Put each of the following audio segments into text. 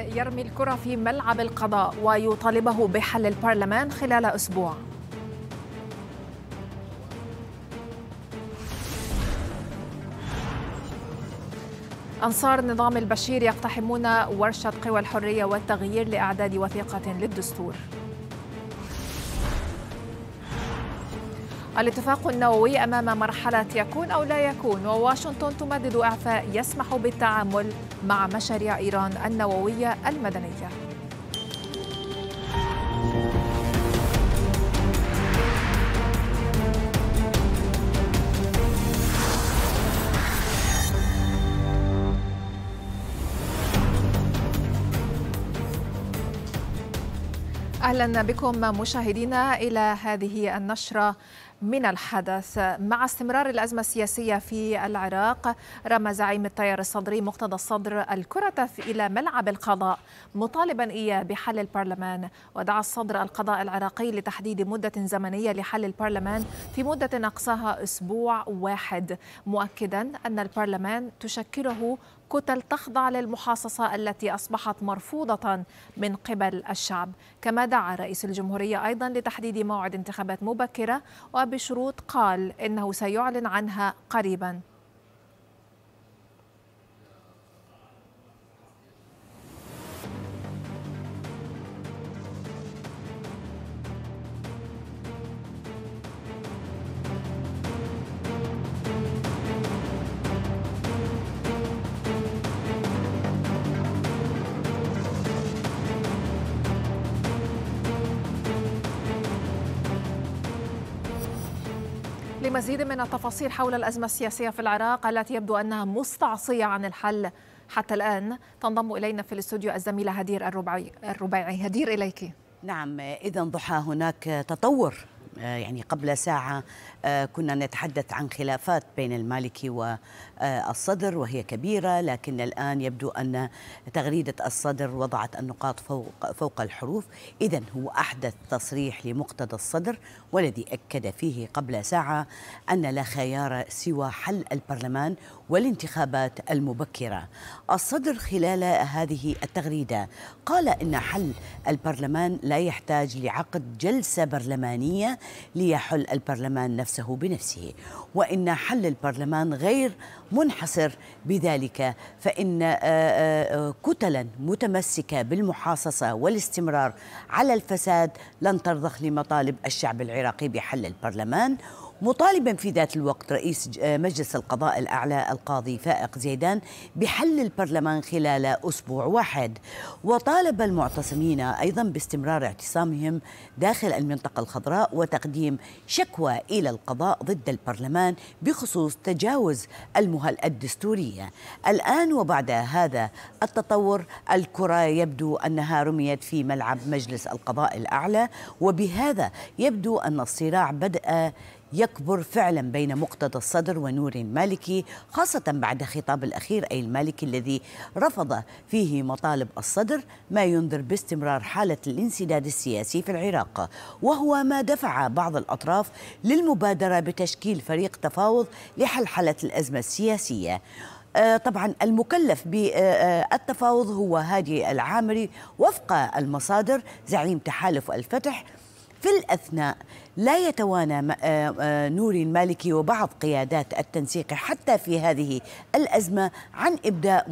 يرمي الكرة في ملعب القضاء ويطالبه بحل البرلمان خلال أسبوع أنصار نظام البشير يقتحمون ورشة قوى الحرية والتغيير لإعداد وثيقة للدستور الاتفاق النووي أمام مرحلة يكون أو لا يكون وواشنطن تمدد إعفاء يسمح بالتعامل مع مشاريع إيران النووية المدنية اهلا بكم مشاهدينا الى هذه النشره من الحدث مع استمرار الأزمة السياسية في العراق رمى زعيم التيار الصدري مقتدى الصدر الكرة إلى ملعب القضاء مطالبا إياه بحل البرلمان ودعا الصدر القضاء العراقي لتحديد مدة زمنية لحل البرلمان في مدة أقصاها أسبوع واحد مؤكدا أن البرلمان تشكله كتل تخضع للمحاصصة التي أصبحت مرفوضة من قبل الشعب كما دعا رئيس الجمهورية أيضا لتحديد موعد انتخابات مبكرة وبشروط قال إنه سيعلن عنها قريباً المزيد من التفاصيل حول الأزمة السياسية في العراق التي يبدو أنها مستعصية عن الحل حتى الآن تنضم إلينا في الاستوديو الزميلة هدير الربيعي, هدير إليك نعم إذا ضحى هناك تطور آه، يعني قبل ساعة آه، كنا نتحدث عن خلافات بين المالكي و آه، الصدر وهي كبيرة لكن الآن يبدو أن تغريدة الصدر وضعت النقاط فوق, فوق الحروف إذا هو أحدث تصريح لمقتدى الصدر والذي أكد فيه قبل ساعة أن لا خيار سوى حل البرلمان والانتخابات المبكرة الصدر خلال هذه التغريدة قال إن حل البرلمان لا يحتاج لعقد جلسة برلمانية ليحل البرلمان نفسه بنفسه وإن حل البرلمان غير منحصر بذلك فإن آه، آه، كتلا متمسكة بالمحاصصة والاستمرار على الفساد لن ترضخ لمطالب الشعب العراقي بحل البرلمان مطالبا في ذات الوقت رئيس آه، مجلس القضاء الأعلى القاضي فائق زيدان بحل البرلمان خلال أسبوع واحد وطالب المعتصمين أيضا باستمرار اعتصامهم داخل المنطقة الخضراء وتقديم شكوى إلى القضاء ضد البرلمان بخصوص تجاوز المهل الدستورية الآن وبعد هذا التطور الكرة يبدو أنها رميت في ملعب مجلس القضاء الأعلى وبهذا يبدو أن الصراع بدأ يكبر فعلا بين مقتدى الصدر ونور مالكي خاصة بعد خطاب الأخير أي المالكي الذي رفض فيه مطالب الصدر ما ينذر باستمرار حالة الانسداد السياسي في العراق وهو ما دفع بعض الأطراف للمبادرة بتشكيل فريق تفاوض لحلحلة الأزمة السياسية آه، طبعا المكلف بالتفاوض هو هادي العامري وفق المصادر زعيم تحالف الفتح في الأثناء لا يتوانى آه، آه، نوري المالكي وبعض قيادات التنسيق حتى في هذه الأزمة عن إبداء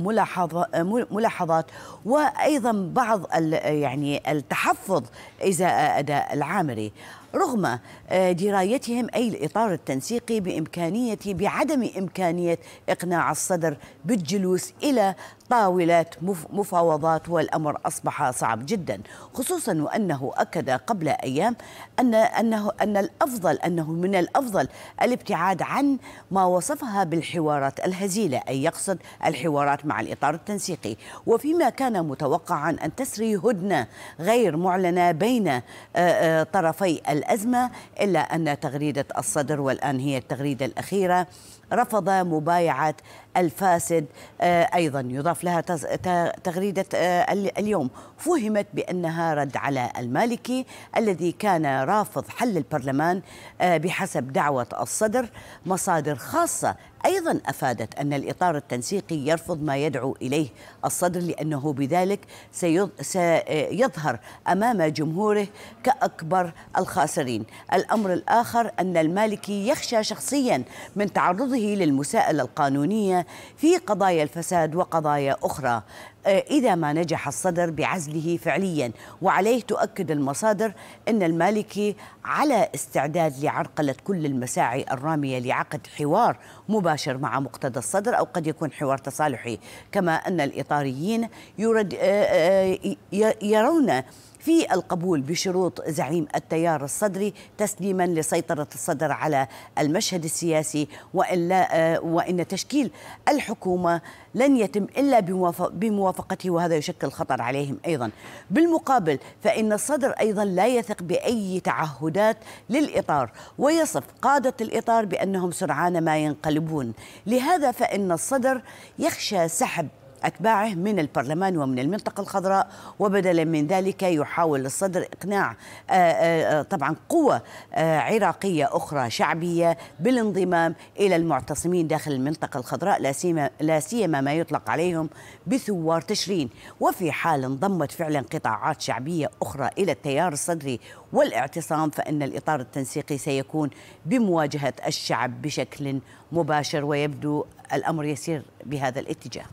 آه، ملاحظات وأيضا بعض يعني التحفظ إزاء أداء العامري رغم آه، درايتهم أي الإطار التنسيقي بإمكانية بعدم إمكانية إقناع الصدر بالجلوس إلى طاولة مفاوضات والأمر أصبح صعب جدا خصوصا وأنه أكد قبل أيام أن أنه أن الأفضل أنه من الأفضل الابتعاد عن ما وصفها بالحوارات الهزيلة أي يقصد الحوارات مع الإطار التنسيقي وفيما كان متوقعا أن تسري هدنة غير معلنة بين آه، آه، طرفي الأزمة إلا أن تغريدة الصدر والآن هي التغريدة الأخيرة رفض مبايعة الفاسد آه، أيضا يضاف لها تغريدة آه، اليوم فهمت بأنها رد على المالكي الذي كان رافض حل البرلمان آه، بحسب دعوة الصدر مصادر خاصة أيضا أفادت أن الإطار التنسيقي يرفض ما يدعو إليه الصدر لأنه بذلك سيظهر أمام جمهوره كأكبر الخاسرين الأمر الآخر أن المالكي يخشى شخصيا من تعرضه للمساءلة القانونية في قضايا الفساد وقضايا أخرى آه، إذا ما نجح الصدر بعزله فعليا وعليه تؤكد المصادر أن المالكي على استعداد لعرقلة كل المساعي الرامية لعقد حوار مباشر مع مقتدى الصدر أو قد يكون حوار تصالحي كما أن الإطاريين يرد آه، آه، يرون في القبول بشروط زعيم التيار الصدري تسليما لسيطرة الصدر على المشهد السياسي وإلا آه، وإن تشكيل الحكومة لن يتم إلا بموافقته وهذا يشكل خطر عليهم أيضا بالمقابل فإن الصدر أيضا لا يثق بأي تعهدات للإطار ويصف قادة الإطار بأنهم سرعان ما ينقلبون لهذا فإن الصدر يخشى سحب أتباعه من البرلمان ومن المنطقة الخضراء وبدلا من ذلك يحاول الصدر إقناع آه، آه، آه، طبعا قوة عراقية أخرى شعبية بالانضمام إلى المعتصمين داخل المنطقة الخضراء لا سيما, لا سيما ما يطلق عليهم بثوار تشرين وفي حال انضمت فعلا قطاعات شعبية أخرى إلى التيار الصدري والاعتصام فإن الإطار التنسيقي سيكون بمواجهة الشعب بشكل مباشر ويبدو الأمر يسير بهذا الاتجاه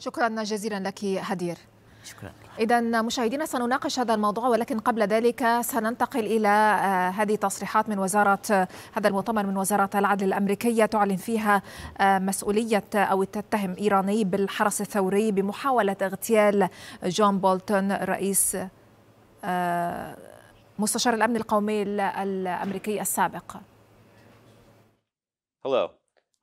شكرا جزيلا لك هدير شكرا إذا مشاهدينا سنناقش هذا الموضوع ولكن قبل ذلك سننتقل إلى آه، هذه تصريحات من وزارة آه، هذا المؤتمر من وزارة العدل الأمريكية تعلن فيها آه، مسؤولية أو تتهم إيراني بالحرس الثوري بمحاولة اغتيال جون بولتون رئيس مستشار الأمن القومي الأمريكي السابق. Hello,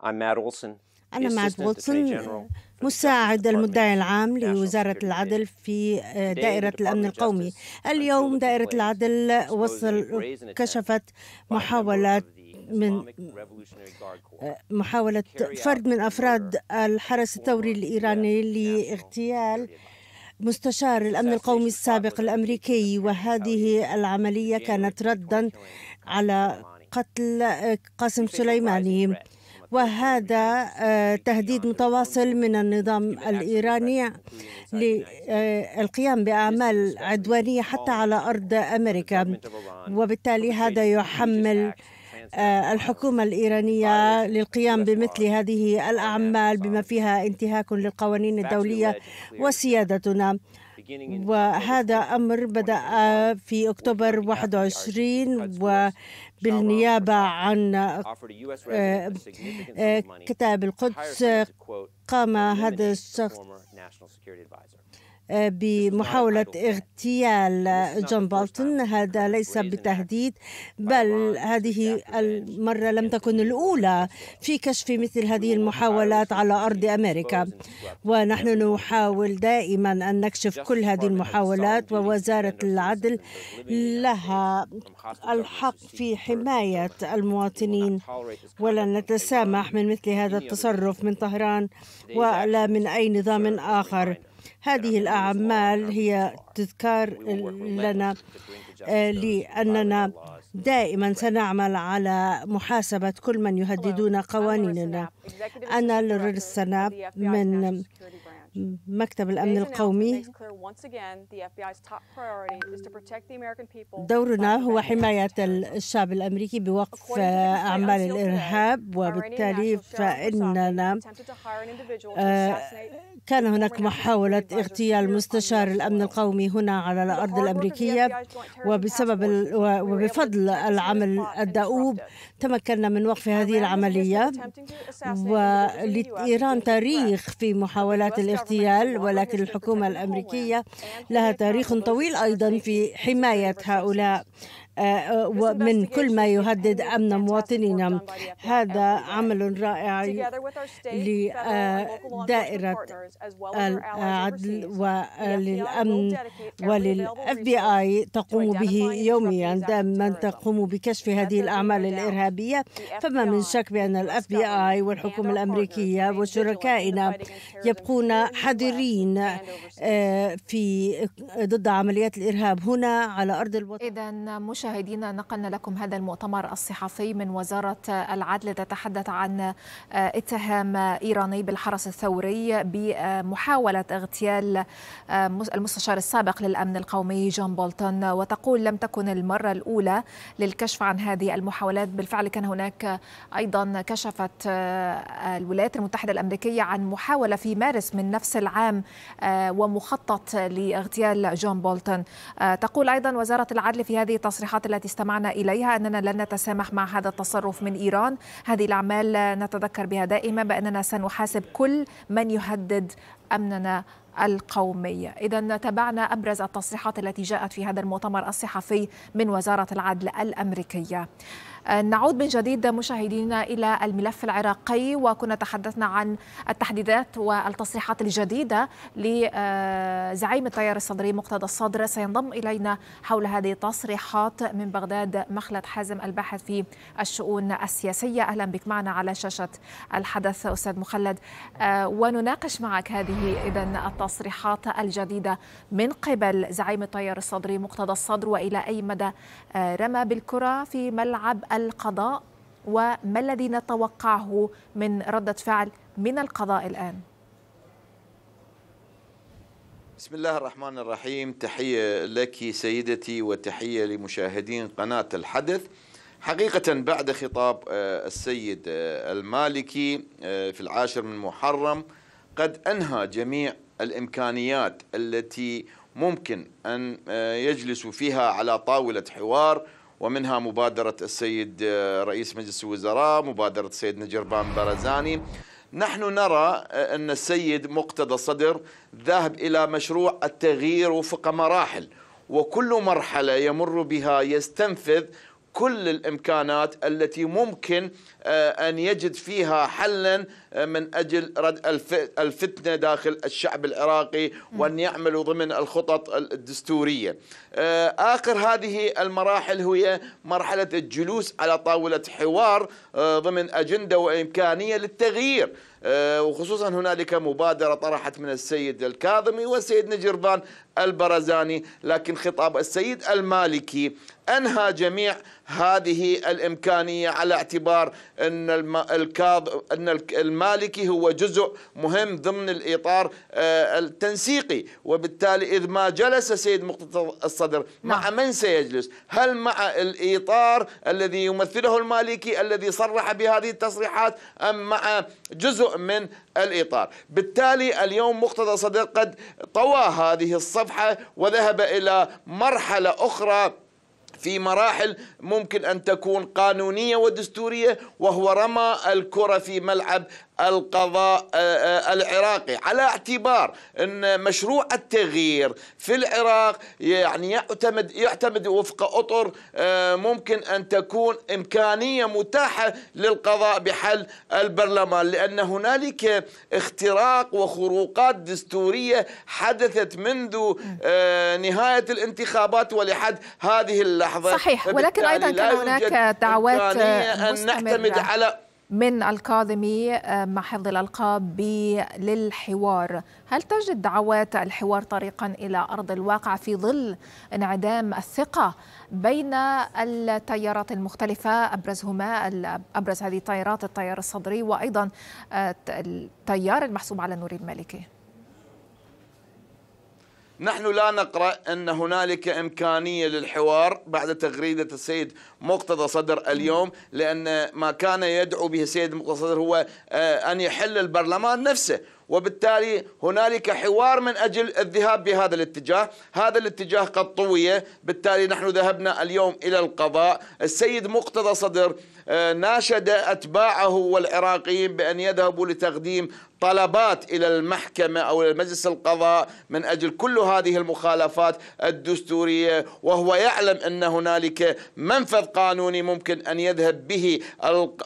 I'm Matt Olson. أنا مات بولتون مساعد المدعي العام لوزارة العدل في آه، دائرة آه، الأمن القومي اليوم دائرة العدل وصل كشفت محاولة من محاولة فرد من أفراد الحرس الثوري الإيراني لاغتيال مستشار الأمن القومي السابق الأمريكي وهذه العملية كانت ردا على قتل آه، قاسم سليماني وهذا آه، تهديد متواصل من النظام الإيراني للقيام آه، بأعمال عدوانية حتى على أرض أمريكا وبالتالي هذا يحمل آه، الحكومة الإيرانية للقيام بمثل هذه الأعمال بما فيها انتهاك للقوانين الدولية وسيادتنا وهذا أمر بدأ في أكتوبر 21 و بالنيابة عن آه، آه، كتاب القدس قام هذا الشخص بمحاولة اغتيال جون بولتون هذا ليس بتهديد بل هذه المرة لم تكن الأولى في كشف مثل هذه المحاولات على أرض أمريكا ونحن نحاول دائما أن نكشف كل هذه المحاولات ووزارة العدل لها الحق في حماية المواطنين ولن نتسامح من مثل هذا التصرف من طهران ولا من أي نظام آخر هذه الأعمال هي تذكار لنا آه، لأننا دائما سنعمل على محاسبة كل من يهددون قوانيننا أنا لوريل السناب من مكتب الأمن القومي دورنا هو حماية الشعب الأمريكي بوقف آه، أعمال الإرهاب وبالتالي فإننا آه، كان هناك محاولة اغتيال مستشار الأمن القومي هنا على الأرض الأمريكية وبسبب وبفضل العمل الدؤوب تمكنا من وقف هذه العملية ولإيران تاريخ في محاولات الاغتيال ولكن الحكومة الأمريكية لها تاريخ طويل أيضا في حماية هؤلاء آه، ومن كل ما يهدد أمن مواطنينا هذا عمل رائع لدائرة آه، العدل وللأمن وللأف بي آي تقوم به يوميا دائما تقوم بكشف هذه الأعمال الإرهابية فما من شك بأن الأف بي آي والحكومة الأمريكية وشركائنا يبقون حذرين آه، في ضد عمليات الإرهاب هنا على أرض الوطن مشاهدينا نقلنا لكم هذا المؤتمر الصحفي من وزارة العدل تتحدث عن آه، اتهام إيراني بالحرس الثوري بمحاولة اغتيال آه، المستشار السابق للأمن القومي جون بولتون وتقول لم تكن المرة الأولى للكشف عن هذه المحاولات بالفعل كان هناك أيضا كشفت آه، الولايات المتحدة الأمريكية عن محاولة في مارس من نفس العام ومخطط لاغتيال جون بولتون تقول أيضا وزارة العدل في هذه التصريحات التصريحات التي استمعنا إليها أننا لن نتسامح مع هذا التصرف من إيران هذه الأعمال نتذكر بها دائما بأننا سنحاسب كل من يهدد أمننا القومي إذا تابعنا أبرز التصريحات التي جاءت في هذا المؤتمر الصحفي من وزارة العدل الأمريكية آه، نعود من جديد مشاهدينا إلى الملف العراقي وكنا تحدثنا عن التحديدات والتصريحات الجديدة لزعيم التيار الصدري مقتدى الصدر سينضم إلينا حول هذه التصريحات من بغداد مخلد حازم الباحث في الشؤون السياسية أهلا بك معنا على شاشة الحدث أستاذ مخلد آه، ونناقش معك هذه إذا التصريحات الجديدة من قبل زعيم التيار الصدري مقتدى الصدر وإلى أي مدى آه، رمى بالكرة في ملعب القضاء وما الذي نتوقعه من ردة فعل من القضاء الآن؟ بسم الله الرحمن الرحيم تحية لك سيدتي وتحية لمشاهدين قناة الحدث حقيقة بعد خطاب آه، السيد آه، المالكي آه، في العاشر من محرم قد أنهى جميع الإمكانيات التي ممكن أن يجلسوا فيها على طاولة حوار ومنها مبادرة السيد آه، رئيس مجلس الوزراء مبادرة السيد نجربان برزاني نحن نرى آه، أن السيد مقتدى الصدر ذاهب إلى مشروع التغيير وفق مراحل وكل مرحلة يمر بها يستنفذ كل الامكانات التي ممكن آه، ان يجد فيها حلا آه، من اجل رد الفتنه داخل الشعب العراقي وان يعملوا ضمن الخطط الدستوريه. آه، اخر هذه المراحل هي مرحله الجلوس على طاوله حوار ضمن اجنده وامكانيه للتغيير. آه، وخصوصا هنالك مبادرة طرحت من السيد الكاظمي والسيد نجربان البرزاني لكن خطاب السيد المالكي أنهى جميع هذه الإمكانية على اعتبار أن الكاظ أن المالكي هو جزء مهم ضمن الإطار آه، التنسيقي وبالتالي إذ ما جلس سيد مقتدى الصدر مع نعم. من سيجلس هل مع الإطار الذي يمثله المالكي الذي صرح بهذه التصريحات أم مع جزء من الإطار بالتالي اليوم مقتدى صدر قد طوى هذه الصفحة وذهب إلى مرحلة أخرى في مراحل ممكن ان تكون قانونيه ودستوريه وهو رمى الكره في ملعب القضاء آه، آه، العراقي على اعتبار ان مشروع التغيير في العراق يعني يعتمد يعتمد وفق اطر آه، ممكن ان تكون امكانيه متاحه للقضاء بحل البرلمان لان هنالك اختراق وخروقات دستوريه حدثت منذ نهايه الانتخابات ولحد هذه اللحظه صحيح ولكن ايضا كان هناك دعوات أن نعتمد على من الكاظمي آه، مع حفظ الألقاب للحوار هل تجد دعوات الحوار طريقا إلى أرض الواقع في ظل انعدام الثقة بين التيارات المختلفة أبرزهما أبرز هذه التيارات التيار الصدري وأيضا آه، التيار المحسوب على نور المالكي نحن لا نقرأ أن هنالك إمكانية للحوار بعد تغريدة السيد مقتضى صدر اليوم لأن ما كان يدعو به السيد مقتضى صدر هو آه، أن يحل البرلمان نفسه وبالتالي هنالك حوار من أجل الذهاب بهذا الاتجاه هذا الاتجاه قد طوي بالتالي نحن ذهبنا اليوم إلى القضاء السيد مقتضى صدر آه، ناشد أتباعه والعراقيين بأن يذهبوا لتقديم طلبات الى المحكمه او الى مجلس القضاء من اجل كل هذه المخالفات الدستوريه وهو يعلم ان هنالك منفذ قانوني ممكن ان يذهب به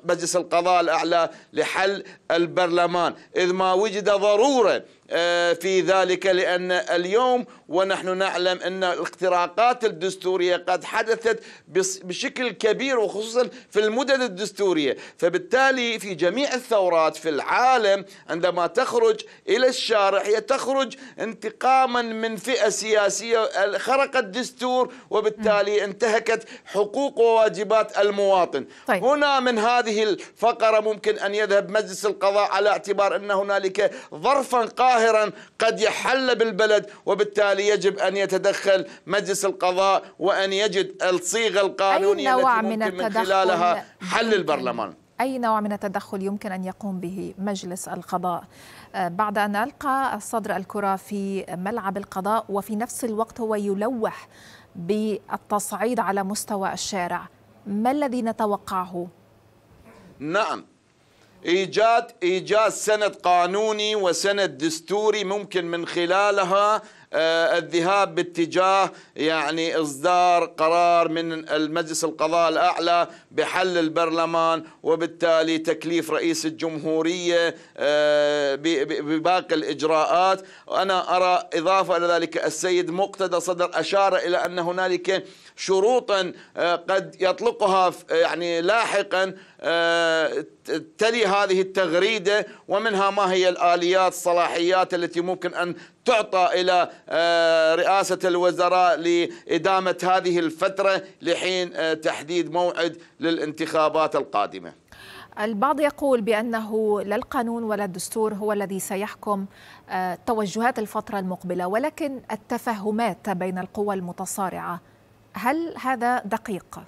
مجلس القضاء الاعلى لحل البرلمان اذ ما وجد ضروره آه، في ذلك لأن اليوم ونحن نعلم أن الاختراقات الدستورية قد حدثت بشكل كبير وخصوصا في المدن الدستورية فبالتالي في جميع الثورات في العالم عندما تخرج إلى الشارع هي تخرج انتقاما من فئة سياسية خرقت الدستور وبالتالي انتهكت حقوق وواجبات المواطن طيب. هنا من هذه الفقرة ممكن أن يذهب مجلس القضاء على اعتبار أن هنالك ظرفا قاهرا ظاهرا قد يحل بالبلد وبالتالي يجب أن يتدخل مجلس القضاء وأن يجد الصيغة القانونية أي نوع التي ممكن من, التدخل من خلالها حل البرلمان أي نوع من التدخل يمكن أن يقوم به مجلس القضاء آه، بعد أن ألقى الصدر الكرة في ملعب القضاء وفي نفس الوقت هو يلوح بالتصعيد على مستوى الشارع ما الذي نتوقعه؟ نعم ايجاد ايجاد سند قانوني وسند دستوري ممكن من خلالها آه، الذهاب باتجاه يعني اصدار قرار من المجلس القضاء الاعلى بحل البرلمان وبالتالي تكليف رئيس الجمهوريه آه، بباقي الاجراءات وانا ارى اضافه الى ذلك السيد مقتدى صدر اشار الى ان هنالك شروطا آه، قد يطلقها آه، يعني لاحقا آه، تلي هذه التغريده ومنها ما هي الاليات الصلاحيات التي ممكن ان تعطى الى رئاسه الوزراء لادامه هذه الفتره لحين تحديد موعد للانتخابات القادمه. البعض يقول بانه لا القانون ولا الدستور هو الذي سيحكم توجهات الفتره المقبله ولكن التفاهمات بين القوى المتصارعه هل هذا دقيق؟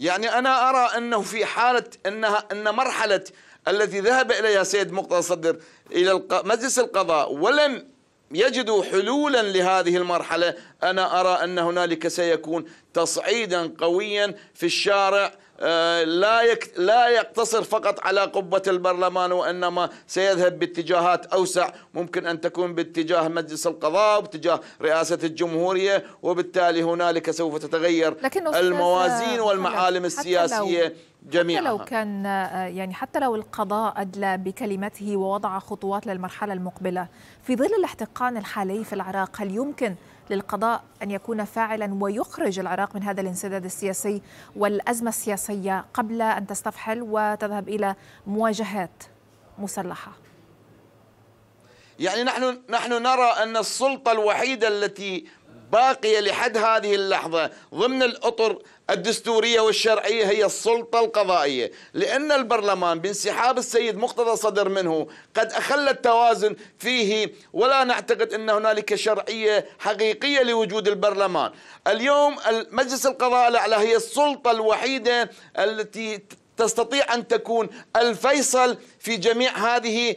يعني أنا أرى أنه في حالة أنها أن مرحلة التي ذهب إليها سيد مقتدى الصدر إلى مجلس القضاء ولم يجدوا حلولا لهذه المرحلة أنا أرى أن هنالك سيكون تصعيدا قويا في الشارع لا يك لا يقتصر فقط على قبة البرلمان وإنما سيذهب باتجاهات أوسع ممكن أن تكون باتجاه مجلس القضاء وباتجاه رئاسة الجمهورية وبالتالي هنالك سوف تتغير الموازين والمعالم السياسية جميعا حتى لو كان آه، يعني حتى لو القضاء أدلى بكلمته ووضع خطوات للمرحلة المقبلة في ظل الاحتقان الحالي في العراق هل يمكن للقضاء أن يكون فاعلا ويخرج العراق من هذا الانسداد السياسي والأزمة السياسية قبل أن تستفحل وتذهب إلى مواجهات مسلحة يعني نحن نحن نرى أن السلطة الوحيدة التي باقية لحد هذه اللحظة ضمن الأطر الدستورية والشرعية هي السلطة القضائية لأن البرلمان بانسحاب السيد مقتضى صدر منه قد أخل التوازن فيه ولا نعتقد أن هنالك شرعية حقيقية لوجود البرلمان اليوم مجلس القضاء الأعلى هي السلطة الوحيدة التي تستطيع أن تكون الفيصل في جميع هذه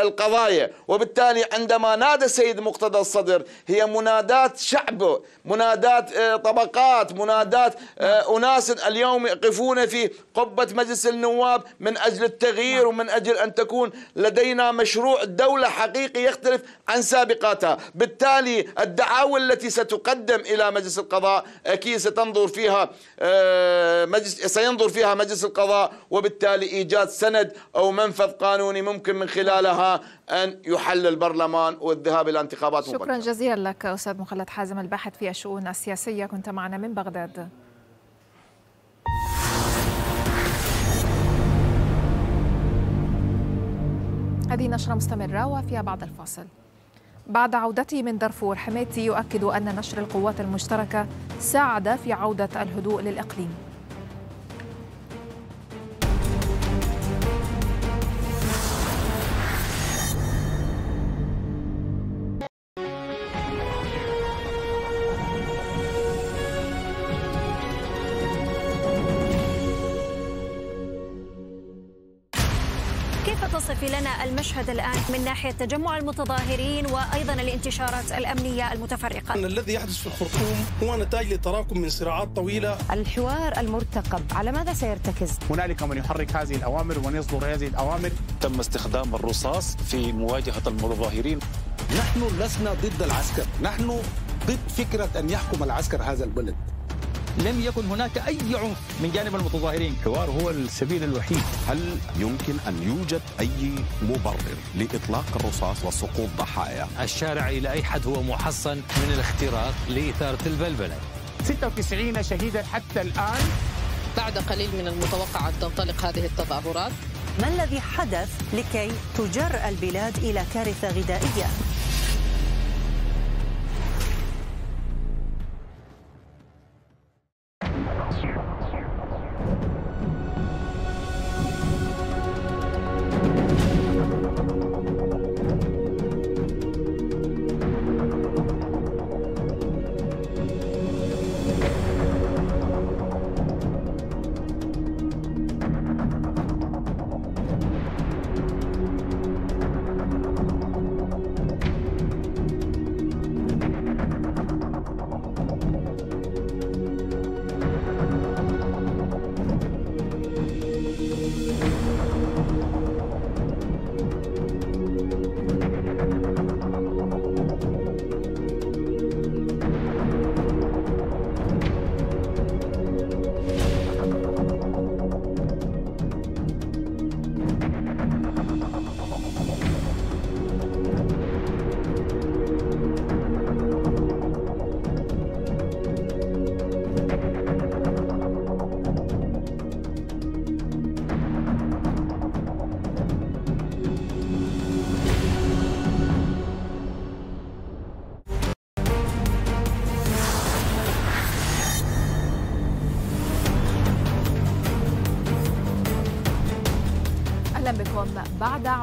القضايا وبالتالي عندما نادى السيد مقتدى الصدر هي منادات شعب منادات آه، طبقات منادات آه، أناس اليوم يقفون في قبة مجلس النواب من أجل التغيير نعم. ومن أجل أن تكون لدينا مشروع دولة حقيقي يختلف عن سابقاتها بالتالي الدعاوى التي ستقدم إلى مجلس القضاء أكيد ستنظر فيها آه، مجلس سينظر فيها مجلس القضاء وبالتالي إيجاد سند مقيد أو منفذ قانوني ممكن من خلالها أن يحل البرلمان والذهاب إلى انتخابات شكرا مبكرة. جزيلا لك أستاذ مخلد حازم الباحث في الشؤون السياسية كنت معنا من بغداد هذه نشرة مستمرة وفيها بعض الفاصل بعد عودته من دارفور حميتي يؤكد أن نشر القوات المشتركة ساعد في عودة الهدوء للإقليم المشهد الآن من ناحية تجمع المتظاهرين وأيضا الانتشارات الأمنية المتفرقة الذي يحدث في الخرطوم هو نتاج لتراكم من صراعات طويلة الحوار المرتقب على ماذا سيرتكز؟ هنالك من يحرك هذه الأوامر ومن يصدر هذه الأوامر تم استخدام الرصاص في مواجهة المتظاهرين نحن لسنا ضد العسكر نحن ضد فكرة أن يحكم العسكر هذا البلد لم يكن هناك أي عنف من جانب المتظاهرين الحوار هو السبيل الوحيد هل يمكن أن يوجد أي مبرر لإطلاق الرصاص وسقوط ضحايا الشارع إلى أي حد هو محصن من الاختراق لإثارة البلبلة 96 شهيدا حتى الآن بعد قليل من المتوقع أن تنطلق هذه التظاهرات ما الذي حدث لكي تجر البلاد إلى كارثة غذائية؟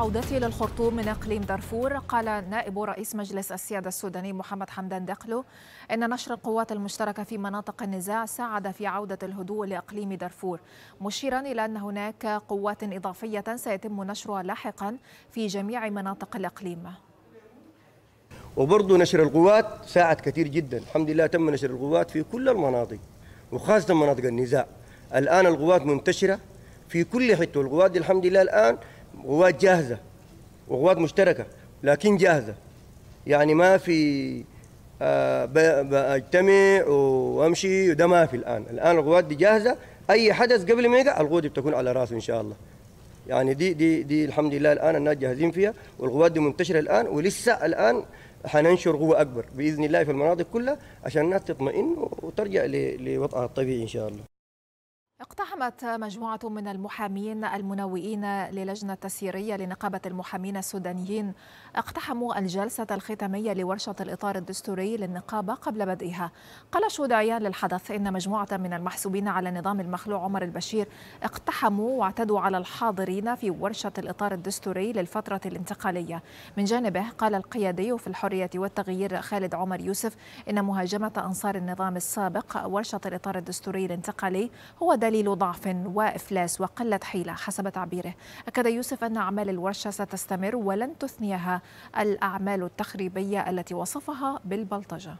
العودة إلى الخرطوم من إقليم دارفور قال نائب رئيس مجلس السيادة السوداني محمد حمدان دقلو إن نشر القوات المشتركة في مناطق النزاع ساعد في عودة الهدوء لإقليم دارفور مشيرا إلى أن هناك قوات إضافية سيتم نشرها لاحقا في جميع مناطق الإقليم وبرضه نشر القوات ساعد كثير جدا الحمد لله تم نشر القوات في كل المناطق وخاصة مناطق النزاع الآن القوات منتشرة في كل حتة والقوات الحمد لله الآن قوات جاهزه وقوات مشتركه لكن جاهزه يعني ما في آه، أجتمع بجتمع وامشي وده ما في الان الان القوات دي جاهزه اي حدث قبل ما يقع القوات بتكون على راسه ان شاء الله يعني دي دي دي الحمد لله الان الناس جاهزين فيها والقوات دي منتشره الان ولسه الان حننشر قوه اكبر باذن الله في المناطق كلها عشان الناس تطمئن وترجع لوضعها الطبيعي ان شاء الله اقتحمت مجموعة من المحامين المنوئين للجنة التسييرية لنقابة المحامين السودانيين اقتحموا الجلسة الختامية لورشة الإطار الدستوري للنقابة قبل بدئها قال شودعيان للحدث إن مجموعة من المحسوبين على نظام المخلوع عمر البشير اقتحموا واعتدوا على الحاضرين في ورشة الإطار الدستوري للفترة الانتقالية من جانبه قال القيادي في الحرية والتغيير خالد عمر يوسف إن مهاجمة أنصار النظام السابق ورشة الإطار الدستوري الانتقالي هو دليل ضعف وإفلاس وقلة حيلة حسب تعبيره أكد يوسف أن أعمال الورشة ستستمر ولن تثنيها الأعمال التخريبية التي وصفها بالبلطجة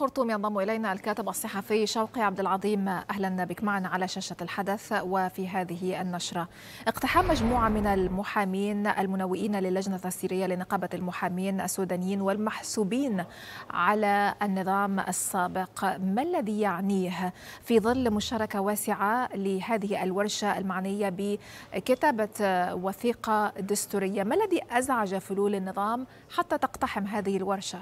الخرطوم ينضم إلينا الكاتب الصحفي شوقي عبد العظيم أهلا بك معنا على شاشة الحدث وفي هذه النشرة اقتحام مجموعة من المحامين المنوئين للجنة التسيريه لنقابة المحامين السودانيين والمحسوبين على النظام السابق ما الذي يعنيه في ظل مشاركة واسعة لهذه الورشة المعنية بكتابة وثيقة دستورية ما الذي أزعج فلول النظام حتى تقتحم هذه الورشة؟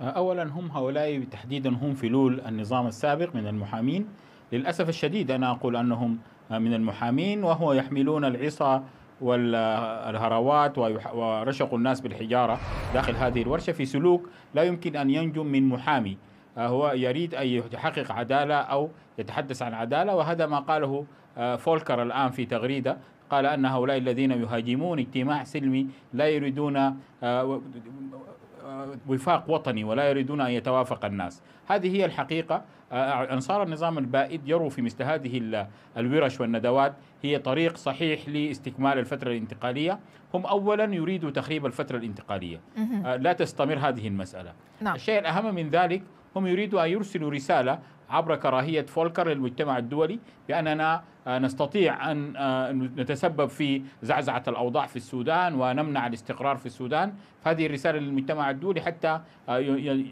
أولا هم هؤلاء تحديدا هم فلول النظام السابق من المحامين للأسف الشديد أنا أقول أنهم من المحامين وهو يحملون العصا والهروات ورشقوا الناس بالحجارة داخل هذه الورشة في سلوك لا يمكن أن ينجم من محامي آه، هو يريد أن يحقق عدالة أو يتحدث عن عدالة وهذا ما قاله آه، فولكر الآن في تغريدة قال أن هؤلاء الذين يهاجمون اجتماع سلمي لا يريدون آه، وفاق وطني ولا يريدون أن يتوافق الناس هذه هي الحقيقة آه، أنصار النظام البائد يروا في مثل هذه الورش والندوات هي طريق صحيح لاستكمال الفترة الانتقالية هم أولا يريدوا تخريب الفترة الانتقالية آه، لا تستمر هذه المسألة نعم. الشيء الأهم من ذلك هم يريدوا أن يرسلوا رسالة عبر كراهية فولكر للمجتمع الدولي بأننا آه، نستطيع آه، أن نتسبب في زعزعة الأوضاع في السودان ونمنع الاستقرار في السودان فهذه الرسالة للمجتمع الدولي حتى آه،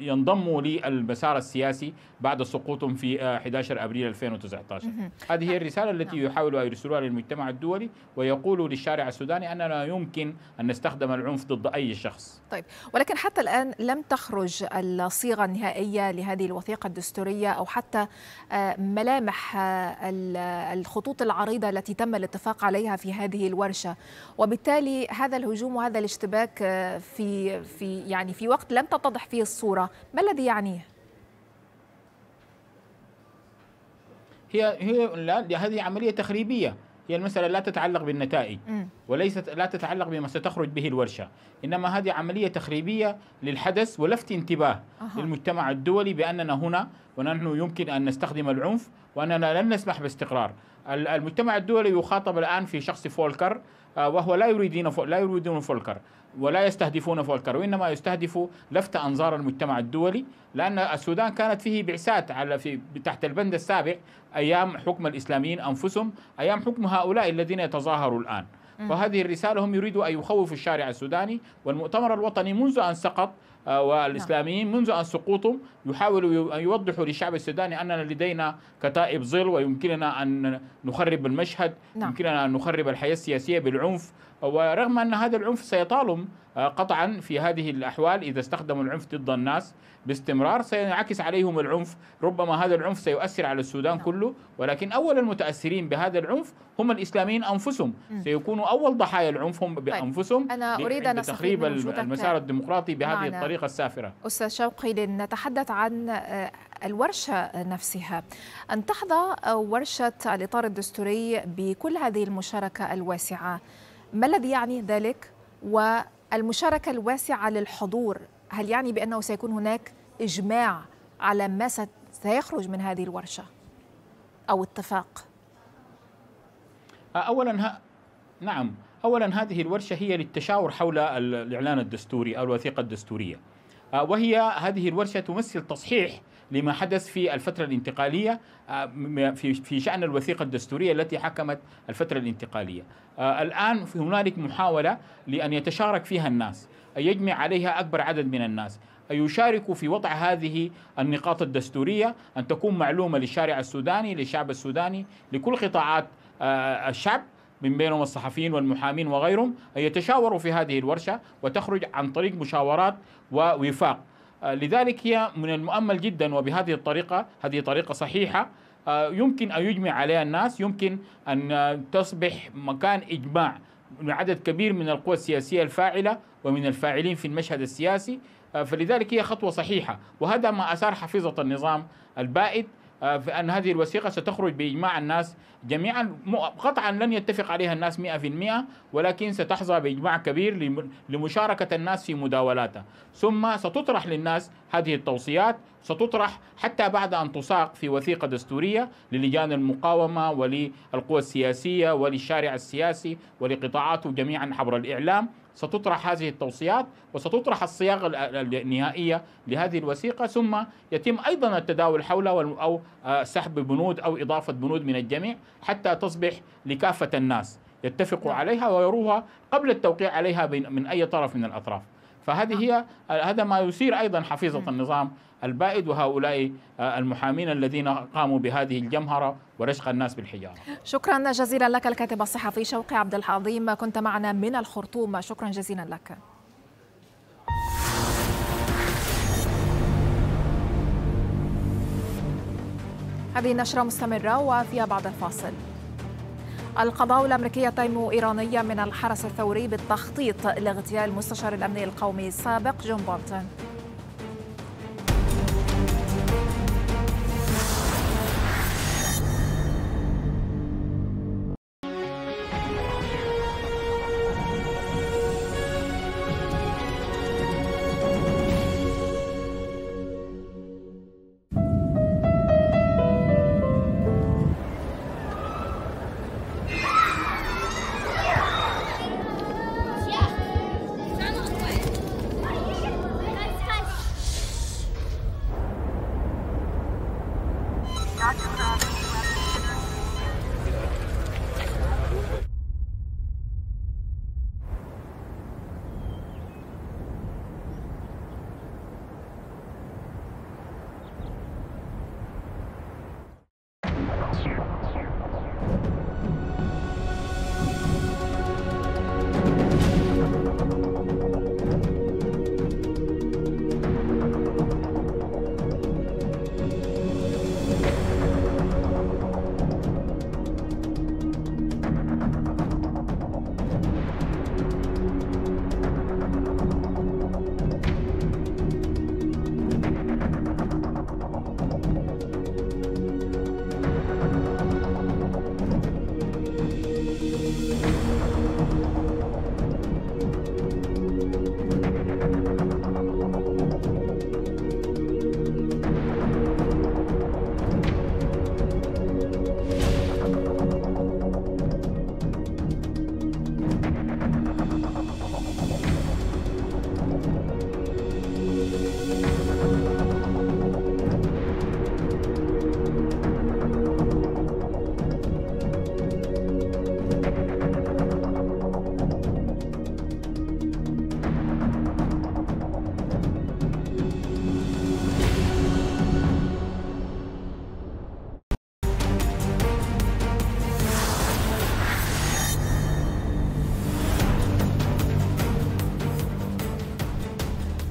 ينضموا للمسار السياسي بعد سقوطهم في 11 أبريل 2019 هذه هي الرسالة التي نعم. يحاولوا أن يرسلوها للمجتمع الدولي ويقولوا للشارع السوداني أننا يمكن أن نستخدم العنف ضد أي شخص طيب ولكن حتى الآن لم تخرج الصيغة النهائية لهذه الوثيقة الدستورية أو حتى ملامح الخطوة الخطوط العريضة التي تم الاتفاق عليها في هذه الورشة وبالتالي هذا الهجوم وهذا الاشتباك آه، في في يعني في وقت لم تتضح فيه الصورة ما الذي يعنيه؟ هي هي لا هذه عملية تخريبية هي المسألة لا تتعلق بالنتائج وليست لا تتعلق بما ستخرج به الورشة إنما هذه عملية تخريبية للحدث ولفت انتباه أه. للمجتمع الدولي بأننا هنا ونحن يمكن أن نستخدم العنف وأننا لن نسمح باستقرار المجتمع الدولي يخاطب الآن في شخص فولكر آه، وهو لا يريدون لا يريدون فولكر ولا يستهدفون فولكر وإنما يستهدفوا لفت أنظار المجتمع الدولي لأن السودان كانت فيه بعثات على في تحت البند السابع أيام حكم الإسلاميين أنفسهم أيام حكم هؤلاء الذين يتظاهروا الآن فهذه الرسالة هم يريدوا أن يخوفوا الشارع السوداني والمؤتمر الوطني منذ أن سقط آه، نعم. والإسلاميين منذ أن سقوطهم يحاولوا أن يوضحوا للشعب السوداني أننا لدينا كتائب ظل ويمكننا أن نخرب المشهد نعم. يمكننا أن نخرب الحياة السياسية بالعنف ورغم أن هذا العنف سيطالم آه، قطعا في هذه الأحوال إذا استخدموا العنف ضد الناس باستمرار سينعكس عليهم العنف ربما هذا العنف سيؤثر على السودان نعم. كله ولكن أول المتأثرين بهذا العنف هم الإسلاميين أنفسهم سيكونوا أول ضحايا العنف هم طيب، بأنفسهم أنا أريد أن تخريب المسار الديمقراطي بهذه الطريقة السافرة أستاذ شوقي لنتحدث عن آه، الورشة نفسها أن تحظى ورشة الإطار الدستوري بكل هذه المشاركة الواسعة ما الذي يعني ذلك والمشاركة الواسعة للحضور هل يعني بأنه سيكون هناك إجماع على ما سيخرج من هذه الورشة أو اتفاق أولا نعم أولا هذه الورشة هي للتشاور حول الإعلان الدستوري أو الوثيقة الدستورية وهي هذه الورشة تمثل تصحيح لما حدث في الفترة الانتقالية آه، في شأن الوثيقة الدستورية التي حكمت الفترة الانتقالية آه، الآن هنالك محاولة لأن يتشارك فيها الناس أن يجمع عليها أكبر عدد من الناس أن يشاركوا في وضع هذه النقاط الدستورية أن تكون معلومة للشارع السوداني للشعب السوداني لكل قطاعات آه، الشعب من بينهم الصحفيين والمحامين وغيرهم أن يتشاوروا في هذه الورشة وتخرج عن طريق مشاورات ووفاق آه، لذلك هي من المؤمل جدا وبهذه الطريقة هذه طريقة صحيحة آه، يمكن أن يجمع عليها الناس يمكن أن تصبح مكان إجماع من عدد كبير من القوى السياسية الفاعلة ومن الفاعلين في المشهد السياسي آه، فلذلك هي خطوة صحيحة وهذا ما أثار حفيظة النظام البائد آه، أن هذه الوثيقة ستخرج بإجماع الناس جميعا قطعا لن يتفق عليها الناس 100% ولكن ستحظى بإجماع كبير لمشاركة الناس في مداولاتها ثم ستطرح للناس هذه التوصيات ستطرح حتى بعد أن تساق في وثيقة دستورية للجان المقاومة وللقوى السياسية وللشارع السياسي ولقطاعاته جميعا عبر الإعلام ستطرح هذه التوصيات وستطرح الصياغة النهائية لهذه الوثيقة ثم يتم أيضا التداول حولها أو آه، سحب بنود أو إضافة بنود من الجميع حتى تصبح لكافة الناس يتفقوا نعم. عليها ويروها قبل التوقيع عليها من أي طرف من الأطراف فهذه نعم. هي هذا ما يثير ايضا حفيظه نعم. النظام البائد وهؤلاء آه، المحامين الذين قاموا بهذه الجمهره ورشق الناس بالحجاره. شكرا جزيلا لك الكاتب الصحفي شوقي عبد العظيم كنت معنا من الخرطوم شكرا جزيلا لك. هذه النشرة مستمرة وفيها بعض الفاصل القضاء الأمريكي يتهم إيرانيا من الحرس الثوري بالتخطيط لاغتيال مستشار الأمن القومي السابق جون بولتون 打球的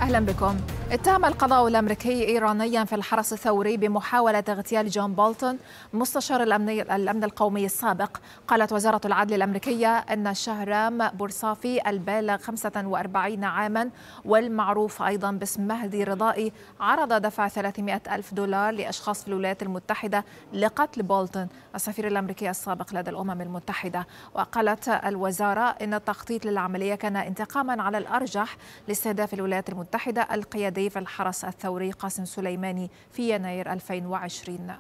أهلا بكم اتهم القضاء الامريكي ايرانيا في الحرس الثوري بمحاوله اغتيال جون بولتون مستشار الامن الامن القومي السابق قالت وزاره العدل الامريكيه ان شهرام بورصافي البالغ 45 عاما والمعروف ايضا باسم مهدي رضائي عرض دفع 300 الف دولار لاشخاص في الولايات المتحده لقتل بولتون السفير الامريكي السابق لدى الامم المتحده وقالت الوزاره ان التخطيط للعمليه كان انتقاما على الارجح لاستهداف الولايات المتحده القياده ضيف الحرس الثوري قاسم سليماني في يناير 2020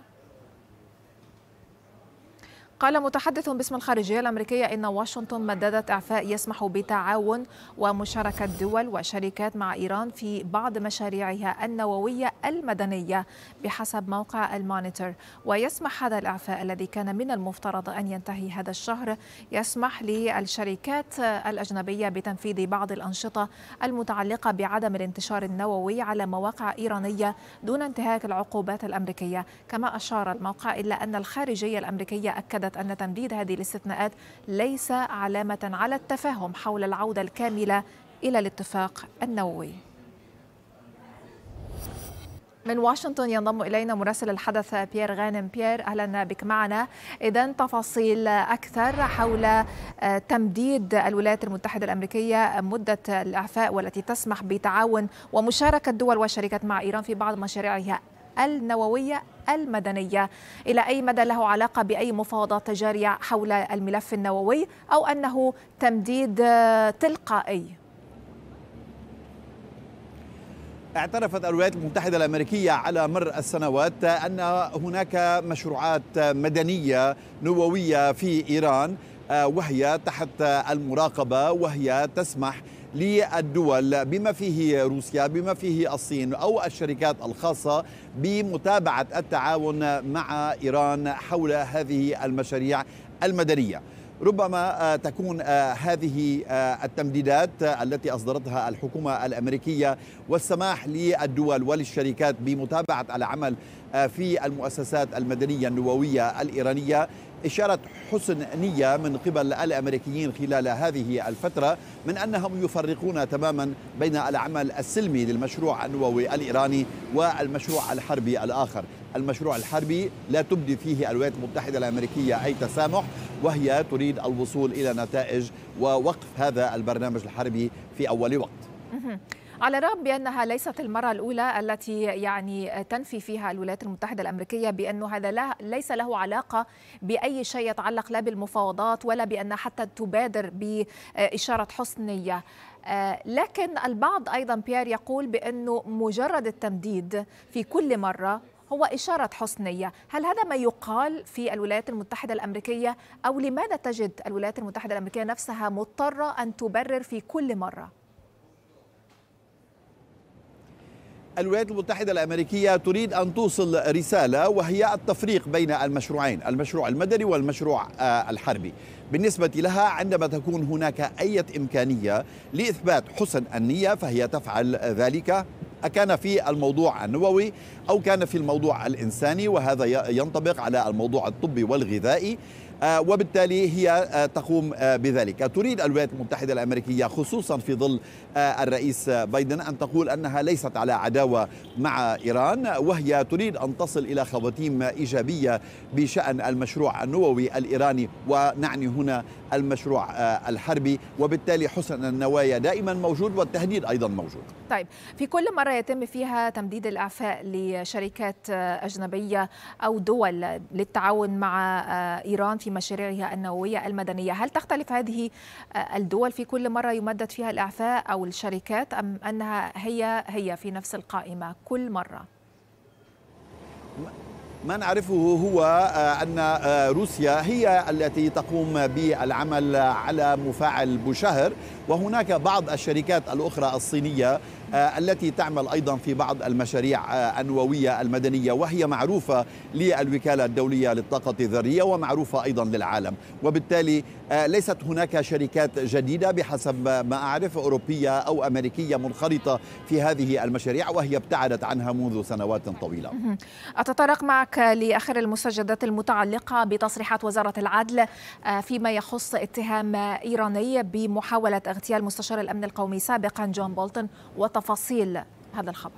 قال متحدث باسم الخارجية الأمريكية إن واشنطن مددت إعفاء يسمح بتعاون ومشاركة دول وشركات مع إيران في بعض مشاريعها النووية المدنية بحسب موقع المونيتور ويسمح هذا الإعفاء الذي كان من المفترض أن ينتهي هذا الشهر يسمح للشركات الأجنبية بتنفيذ بعض الأنشطة المتعلقة بعدم الانتشار النووي على مواقع إيرانية دون انتهاك العقوبات الأمريكية كما أشار الموقع إلا أن الخارجية الأمريكية أكدت أكدت أن تمديد هذه الاستثناءات ليس علامة على التفاهم حول العودة الكاملة إلى الاتفاق النووي من واشنطن ينضم الينا مراسل الحدث بيير غانم بيير اهلا بك معنا اذا تفاصيل اكثر حول آه، تمديد الولايات المتحده الامريكيه آه، مده الاعفاء والتي تسمح بتعاون ومشاركه دول وشركات مع ايران في بعض مشاريعها النووية المدنية إلى أي مدى له علاقة بأي مفاوضات جارية حول الملف النووي أو أنه تمديد تلقائي اعترفت الولايات المتحدة الأمريكية على مر السنوات أن هناك مشروعات مدنية نووية في إيران آه، وهي تحت المراقبة وهي تسمح للدول بما فيه روسيا بما فيه الصين أو الشركات الخاصة بمتابعة التعاون مع إيران حول هذه المشاريع المدنية ربما آه، تكون آه، هذه آه، التمديدات التي اصدرتها الحكومه الامريكيه والسماح للدول وللشركات بمتابعه العمل في المؤسسات المدنيه النوويه الايرانيه إشارة حسن نية من قبل الأمريكيين خلال هذه الفترة من أنهم يفرقون تماما بين العمل السلمي للمشروع النووي الإيراني والمشروع الحربي الآخر المشروع الحربي لا تبدي فيه الولايات المتحدة الأمريكية أي تسامح وهي تريد الوصول إلى نتائج ووقف هذا البرنامج الحربي في أول وقت على الرغم بأنها ليست المرة الأولى التي يعني تنفي فيها الولايات المتحدة الأمريكية بأنه هذا لا ليس له علاقة بأي شيء يتعلق لا بالمفاوضات ولا بأن حتى تبادر بإشارة حسن نية آه، لكن البعض أيضا بيير يقول بأنه مجرد التمديد في كل مرة هو إشارة حسنية هل هذا ما يقال في الولايات المتحدة الأمريكية أو لماذا تجد الولايات المتحدة الأمريكية نفسها مضطرة أن تبرر في كل مرة؟ الولايات المتحدة الأمريكية تريد أن توصل رسالة وهي التفريق بين المشروعين المشروع المدني والمشروع آه، الحربي بالنسبة لها عندما تكون هناك أي إمكانية لإثبات حسن النية فهي تفعل ذلك أكان في الموضوع النووي أو كان في الموضوع الإنساني وهذا ينطبق على الموضوع الطبي والغذائي آه، وبالتالي هي آه، تقوم آه، بذلك تريد الولايات المتحدة الأمريكية خصوصا في ظل الرئيس بايدن أن تقول أنها ليست على عداوة مع إيران وهي تريد أن تصل إلى خواتيم إيجابية بشأن المشروع النووي الإيراني ونعني هنا المشروع الحربي وبالتالي حسن النوايا دائما موجود والتهديد أيضا موجود طيب في كل مرة يتم فيها تمديد الإعفاء لشركات أجنبية أو دول للتعاون مع إيران في في مشاريعها النووية المدنية هل تختلف هذه آه، الدول في كل مرة يمدد فيها الإعفاء أو الشركات أم أنها هي هي في نفس القائمة كل مرة؟ ما نعرفه هو آه، أن آه، روسيا هي التي تقوم بالعمل على مفاعل بوشهر وهناك بعض الشركات الأخرى الصينية آه، التي تعمل أيضا في بعض المشاريع آه، النووية المدنية وهي معروفة للوكالة الدولية للطاقة الذرية ومعروفة أيضا للعالم وبالتالي آه، ليست هناك شركات جديدة بحسب ما أعرف أوروبية أو أمريكية منخرطة في هذه المشاريع وهي ابتعدت عنها منذ سنوات طويلة أتطرق معك لآخر المسجدات المتعلقة بتصريحات وزارة العدل آه، فيما يخص اتهام إيراني بمحاولة اغتيال مستشار الأمن القومي سابقا جون بولتون وتفاصيل هذا الخبر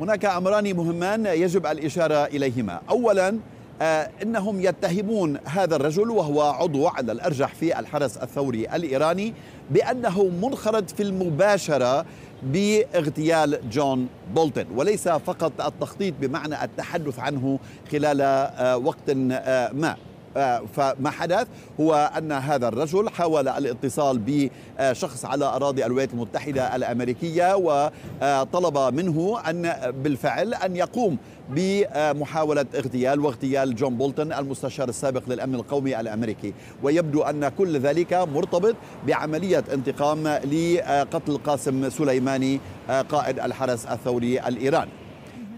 هناك أمران مهمان يجب الإشارة إليهما أولاً آه، انهم يتهمون هذا الرجل وهو عضو على الارجح في الحرس الثوري الايراني بانه منخرط في المباشره باغتيال جون بولتن وليس فقط التخطيط بمعنى التحدث عنه خلال آه، وقت آه، ما آه، فما حدث هو أن هذا الرجل حاول الاتصال بشخص على أراضي الولايات المتحدة الأمريكية وطلب منه أن بالفعل أن يقوم بمحاولة اغتيال واغتيال جون بولتون المستشار السابق للأمن القومي الأمريكي ويبدو أن كل ذلك مرتبط بعملية انتقام لقتل قاسم سليماني آه، قائد الحرس الثوري الإيراني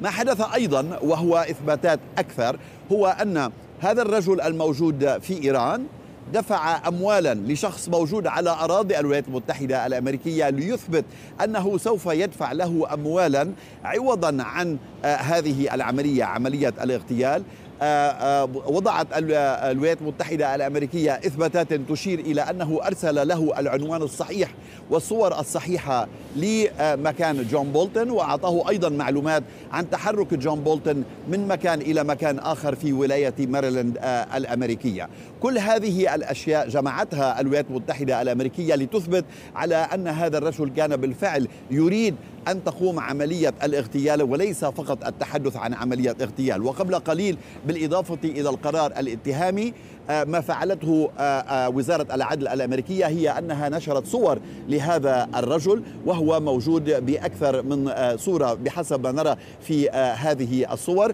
ما حدث أيضا وهو إثباتات أكثر هو أن هذا الرجل الموجود في إيران دفع اموالا لشخص موجود على اراضي الولايات المتحده الامريكيه ليثبت انه سوف يدفع له اموالا عوضا عن آه، هذه العمليه عمليه الاغتيال آه، آه، وضعت آه، الولايات المتحدة الأمريكية إثباتات تشير إلى أنه أرسل له العنوان الصحيح والصور الصحيحة لمكان جون بولتون وأعطاه أيضا معلومات عن تحرك جون بولتون من مكان إلى مكان آخر في ولاية ماريلاند الأمريكية كل هذه الأشياء جمعتها الولايات المتحدة الأمريكية لتثبت على أن هذا الرجل كان بالفعل يريد أن تقوم عملية الاغتيال وليس فقط التحدث عن عملية اغتيال وقبل قليل بالإضافة إلى القرار الاتهامي آه، ما فعلته آه، آه، وزارة العدل الأمريكية هي أنها نشرت صور لهذا الرجل وهو موجود بأكثر من صورة بحسب ما نرى في هذه الصور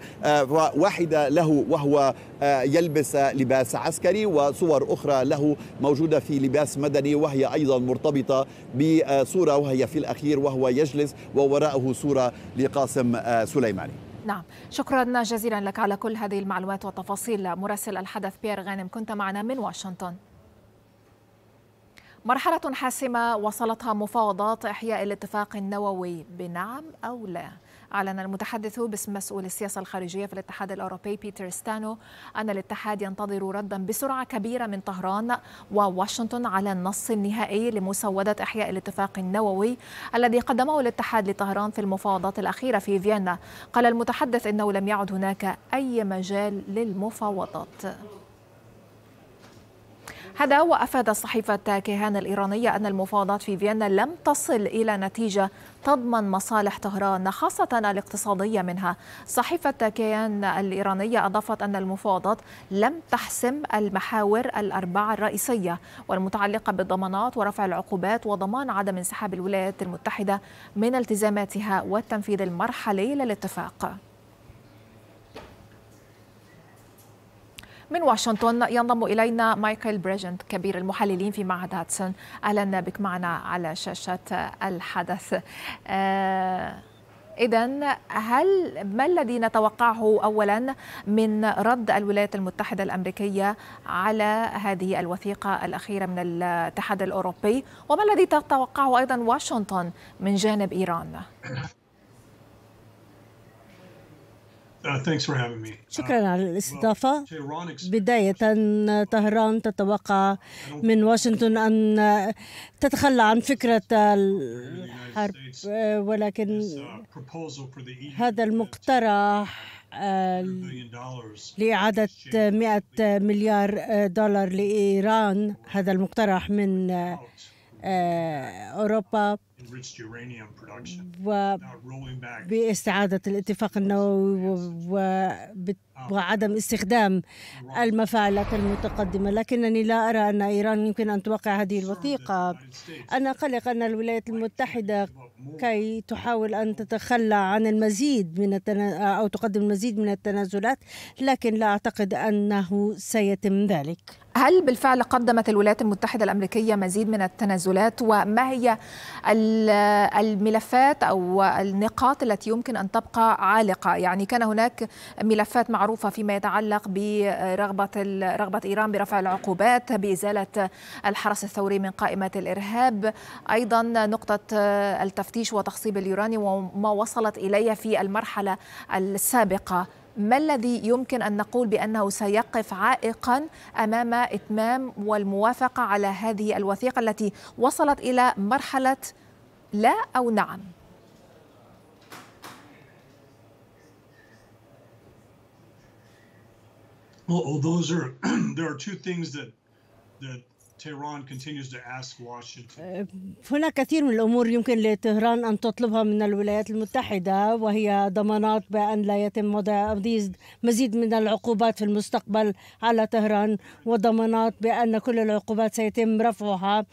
واحدة له وهو يلبس لباس عسكري وصور أخرى له موجودة في لباس مدني وهي أيضا مرتبطة بصورة وهي في الأخير وهو يجلس ووراءه صورة لقاسم سليماني نعم شكرا جزيلا لك على كل هذه المعلومات والتفاصيل مراسل الحدث بيير غانم كنت معنا من واشنطن مرحلة حاسمة وصلتها مفاوضات إحياء الاتفاق النووي بنعم أو لا أعلن المتحدث باسم مسؤول السياسة الخارجية في الاتحاد الأوروبي بيتر ستانو أن الاتحاد ينتظر ردا بسرعة كبيرة من طهران وواشنطن على النص النهائي لمسودة إحياء الاتفاق النووي الذي قدمه الاتحاد لطهران في المفاوضات الأخيرة في فيينا قال المتحدث إنه لم يعد هناك أي مجال للمفاوضات هذا وافاد صحيفة كيهان الإيرانية أن المفاوضات في فيينا لم تصل إلى نتيجة تضمن مصالح طهران خاصة الاقتصادية منها صحيفة كيان الإيرانية أضافت أن المفاوضات لم تحسم المحاور الأربعة الرئيسية والمتعلقة بالضمانات ورفع العقوبات وضمان عدم انسحاب الولايات المتحدة من التزاماتها والتنفيذ المرحلي للاتفاق من واشنطن ينضم إلينا مايكل بريجنت كبير المحللين في معهد هاتسون أهلا بك معنا على شاشة الحدث آه إذا هل ما الذي نتوقعه أولا من رد الولايات المتحدة الأمريكية على هذه الوثيقة الأخيرة من الاتحاد الأوروبي وما الذي تتوقعه أيضا واشنطن من جانب إيران؟ Uh, شكرا على uh, الاستضافة بداية طهران تتوقع من واشنطن أن تتخلى عن فكرة الحرب آه، ولكن uh, e هذا المقترح آه، لإعادة 100 مليار آه، دولار لإيران هذا المقترح من أوروبا وباستعادة الاتفاق النووي ah. وعدم استخدام المفاعلات المتقدمة لكنني لا أرى أن إيران يمكن أن توقع هذه الوثيقة أنا قلق أن الولايات المتحدة كي تحاول أن تتخلى عن المزيد من التنز... أو تقدم المزيد من التنازلات لكن لا أعتقد أنه سيتم ذلك هل بالفعل قدمت الولايات المتحدة الأمريكية مزيد من التنازلات وما هي ال الملفات أو النقاط التي يمكن أن تبقى عالقة يعني كان هناك ملفات معروفة فيما يتعلق برغبة رغبة إيران برفع العقوبات بإزالة الحرس الثوري من قائمة الإرهاب أيضا نقطة التفتيش وتخصيب اليوراني وما وصلت إليه في المرحلة السابقة ما الذي يمكن ان نقول بانه سيقف عائقا امام اتمام والموافقه على هذه الوثيقه التي وصلت الى مرحله لا أو نعم Well, those are there are two things that that أه، هناك كثير من الامور يمكن لطهران ان تطلبها من الولايات المتحده وهي ضمانات بان لا يتم وضع مزيد من العقوبات في المستقبل على طهران وضمانات بان كل العقوبات سيتم رفعها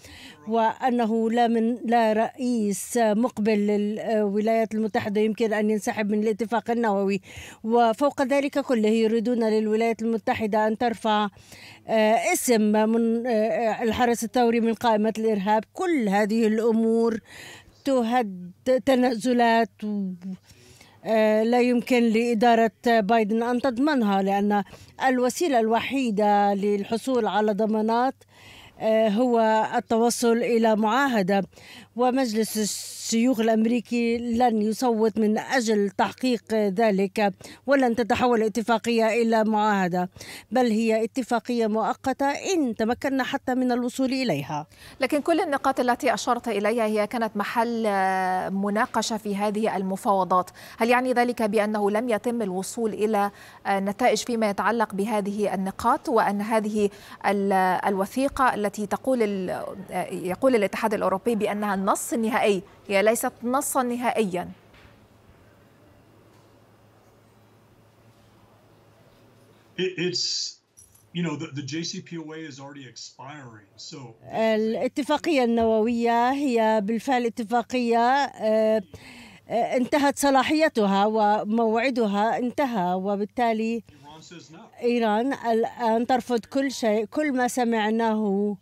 وانه لا من لا رئيس مقبل للولايات المتحده يمكن ان ينسحب من الاتفاق النووي وفوق ذلك كله يريدون للولايات المتحده ان ترفع أه، اسم من أه، الحرس الثوري من قائمة الإرهاب كل هذه الأمور تهد تنازلات آه، لا يمكن لإدارة بايدن أن تضمنها لأن الوسيلة الوحيدة للحصول على ضمانات آه، هو التوصل إلى معاهدة ومجلس الشيوخ الامريكي لن يصوت من اجل تحقيق ذلك ولن تتحول الاتفاقيه الى معاهده بل هي اتفاقيه مؤقته ان تمكنا حتى من الوصول اليها. لكن كل النقاط التي اشرت اليها هي كانت محل آه، مناقشه في هذه المفاوضات، هل يعني ذلك بانه لم يتم الوصول الى آه، نتائج فيما يتعلق بهذه النقاط وان هذه آه، الوثيقه التي تقول يقول الاتحاد الاوروبي بانها النص النهائي هي ليست نصا نهائيا It's الاتفاقية النووية هي بالفعل اتفاقية آه، آه، انتهت صلاحيتها وموعدها انتهى وبالتالي إيران الآن ترفض كل شيء كل ما سمعناه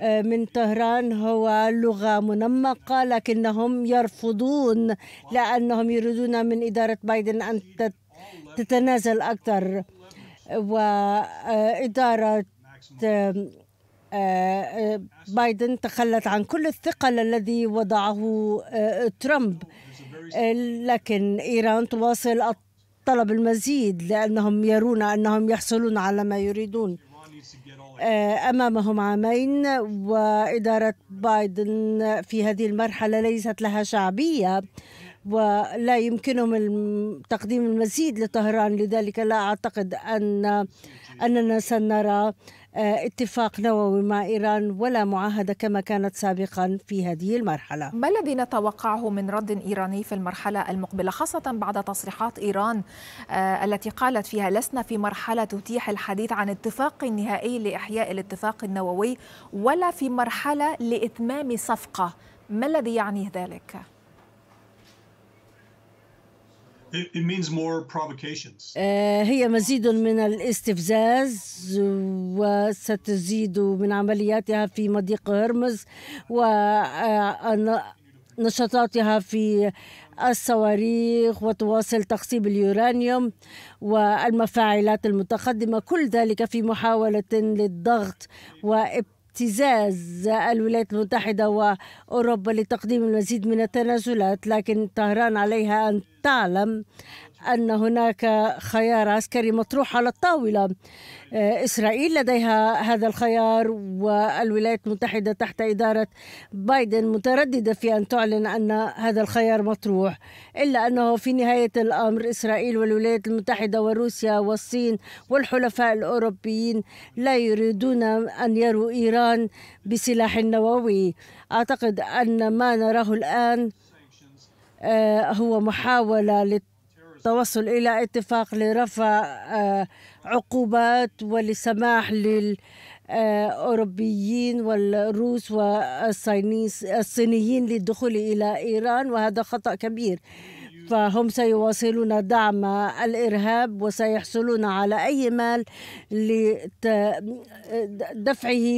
آه، من طهران هو لغة منمقة لكنهم يرفضون لأنهم يريدون من إدارة بايدن أن تتنازل أكثر وإدارة آه، آه، بايدن تخلت عن كل الثقل الذي وضعه ترامب لكن إيران تواصل طلب المزيد لأنهم يرون أنهم يحصلون على ما يريدون آه، امامهم عامين واداره بايدن في هذه المرحله ليست لها شعبيه ولا يمكنهم تقديم المزيد لطهران لذلك لا اعتقد ان اننا سنرى آه، اتفاق نووي مع إيران ولا معاهدة كما كانت سابقا في هذه المرحلة ما الذي نتوقعه من رد إيراني في المرحلة المقبلة خاصة بعد تصريحات إيران آه، التي قالت فيها لسنا في مرحلة تتيح الحديث عن اتفاق نهائي لإحياء الاتفاق النووي ولا في مرحلة لإتمام صفقة ما الذي يعنيه ذلك؟ It means more provocations. آه، هي مزيد من الاستفزاز وستزيد من عملياتها في مضيق هرمز ونشاطاتها في الصواريخ وتواصل تخصيب اليورانيوم والمفاعلات المتقدمة كل ذلك في محاولة للضغط وإبقاء ابتزاز الولايات المتحدة وأوروبا لتقديم المزيد من التنازلات لكن طهران عليها أن تعلم أن هناك خيار عسكري مطروح على الطاولة آه، إسرائيل لديها هذا الخيار والولايات المتحدة تحت إدارة بايدن مترددة في أن تعلن أن هذا الخيار مطروح إلا أنه في نهاية الأمر إسرائيل والولايات المتحدة وروسيا والصين والحلفاء الأوروبيين لا يريدون أن يروا إيران بسلاح نووي أعتقد أن ما نراه الآن آه، هو محاولة للت التوصل إلى اتفاق لرفع آه، عقوبات ولسماح لل آه، أوروبيين والروس والصينيين للدخول إلى إيران وهذا خطأ كبير فهم سيواصلون دعم الإرهاب وسيحصلون على أي مال لدفعه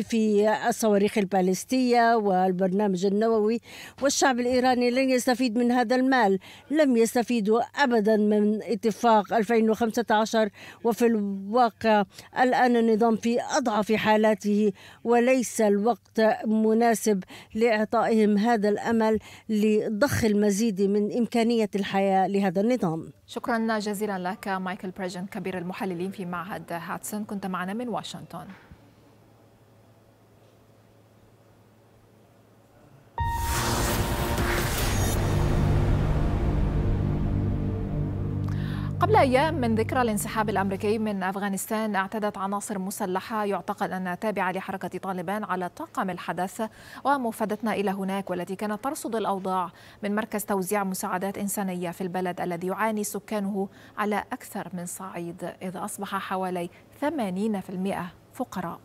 في الصواريخ البالستية والبرنامج النووي والشعب الإيراني لن يستفيد من هذا المال لم يستفيدوا أبدا من اتفاق 2015 وفي الواقع الآن النظام في أضعف حالاته وليس الوقت مناسب لإعطائهم هذا الأمل لضخ المزيد من إمكانية الحياة الحياة لهذا النظام شكرا جزيلا لك مايكل بريجن كبير المحللين في معهد هاتسون كنت معنا من واشنطن قبل أيام من ذكرى الانسحاب الأمريكي من أفغانستان اعتدت عناصر مسلحة يعتقد أنها تابعة لحركة طالبان على طاقم الحدث ومفادتنا إلى هناك والتي كانت ترصد الأوضاع من مركز توزيع مساعدات إنسانية في البلد الذي يعاني سكانه على أكثر من صعيد إذ أصبح حوالي 80% فقراء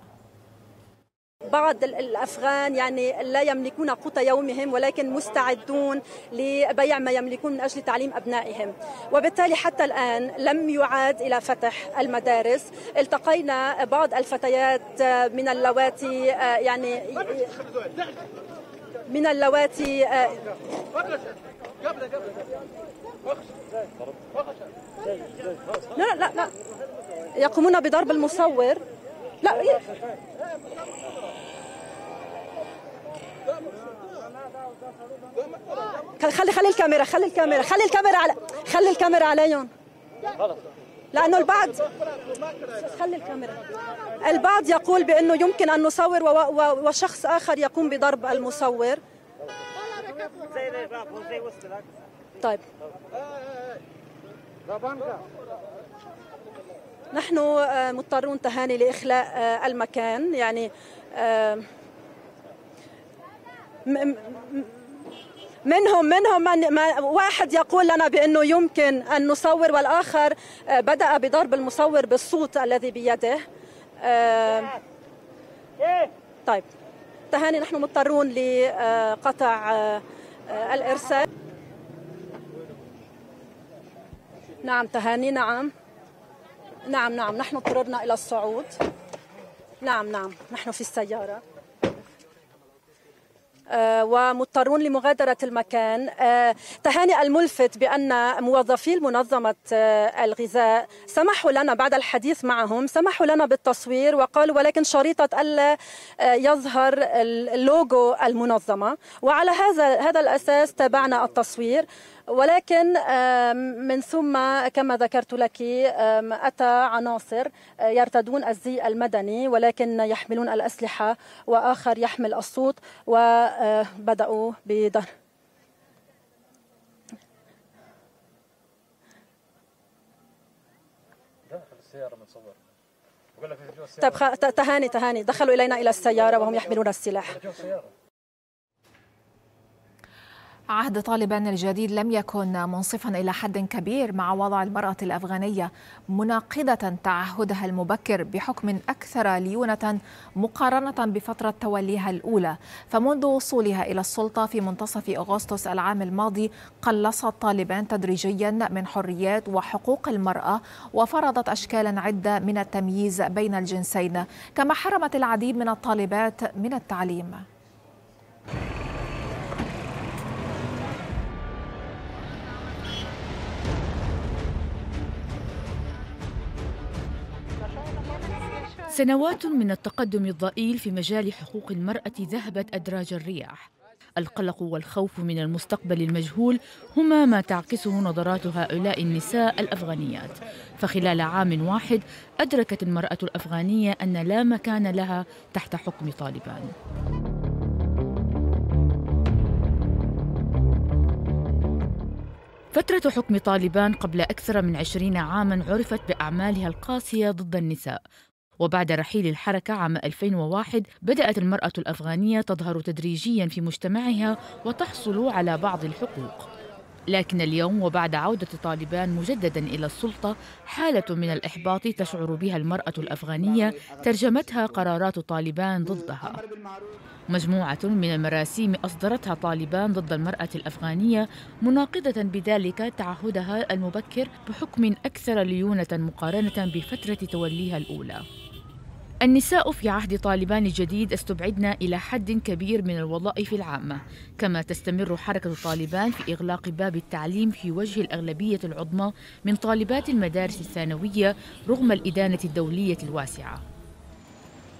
بعض الافغان يعني لا يملكون قوت يومهم ولكن مستعدون لبيع ما يملكون من اجل تعليم ابنائهم وبالتالي حتى الان لم يعاد الى فتح المدارس التقينا بعض الفتيات من اللواتي آه، يعني من اللواتي آه، لا لا لا يقومون بضرب المصور لا خلي خلي الكاميرا خلي الكاميرا خلي الكاميرا على خلي الكاميرا عليهم لانه البعض خلي الكاميرا البعض يقول بانه يمكن ان نصور وشخص اخر يقوم بضرب المصور طيب نحن آه، مضطرون تهاني لإخلاء آه، المكان يعني آه، منهم منهم من واحد يقول لنا بانه يمكن ان نصور والاخر بدا بضرب المصور بالصوت الذي بيده طيب تهاني نحن مضطرون لقطع الارسال نعم تهاني نعم نعم نعم نحن اضطررنا إلى الصعود نعم نعم نحن في السيارة آه، ومضطرون لمغادرة المكان آه، تهاني الملفت بأن موظفي المنظمة آه، الغذاء سمحوا لنا بعد الحديث معهم سمحوا لنا بالتصوير وقالوا ولكن شريطة ألا يظهر اللوجو المنظمة وعلى هذا هذا الأساس تابعنا التصوير ولكن من ثم كما ذكرت لك أتى عناصر آه، يرتدون الزي المدني ولكن يحملون الأسلحة وآخر يحمل الصوت وبدأوا آه، بضرب السيارة تهاني تهاني دخلوا إلينا إلى السيارة وهم يحملون السلاح عهد طالبان الجديد لم يكن منصفا الى حد كبير مع وضع المراه الافغانيه مناقضه تعهدها المبكر بحكم اكثر ليونه مقارنه بفتره توليها الاولى فمنذ وصولها الى السلطه في منتصف اغسطس العام الماضي قلصت طالبان تدريجيا من حريات وحقوق المراه وفرضت اشكالا عده من التمييز بين الجنسين كما حرمت العديد من الطالبات من التعليم سنوات من التقدم الضئيل في مجال حقوق المرأة ذهبت أدراج الرياح القلق والخوف من المستقبل المجهول هما ما تعكسه نظرات هؤلاء النساء الافغانيات فخلال عام واحد ادركت المراه الافغانيه ان لا مكان لها تحت حكم طالبان فترة حكم طالبان قبل أكثر من عشرين عاما عرفت بأعمالها القاسية ضد النساء وبعد رحيل الحركة عام 2001 بدأت المرأة الأفغانية تظهر تدريجيا في مجتمعها وتحصل على بعض الحقوق لكن اليوم وبعد عودة طالبان مجددا إلى السلطة حالة من الإحباط تشعر بها المرأة الأفغانية ترجمتها قرارات طالبان ضدها مجموعة من المراسيم أصدرتها طالبان ضد المرأة الأفغانية مناقضة بذلك تعهدها المبكر بحكم أكثر ليونة مقارنة بفترة توليها الأولى النساء في عهد طالبان الجديد استبعدن إلى حد كبير من الوظائف العامة كما تستمر حركة طالبان في إغلاق باب التعليم في وجه الأغلبية العظمى من طالبات المدارس الثانوية رغم الإدانة الدولية الواسعة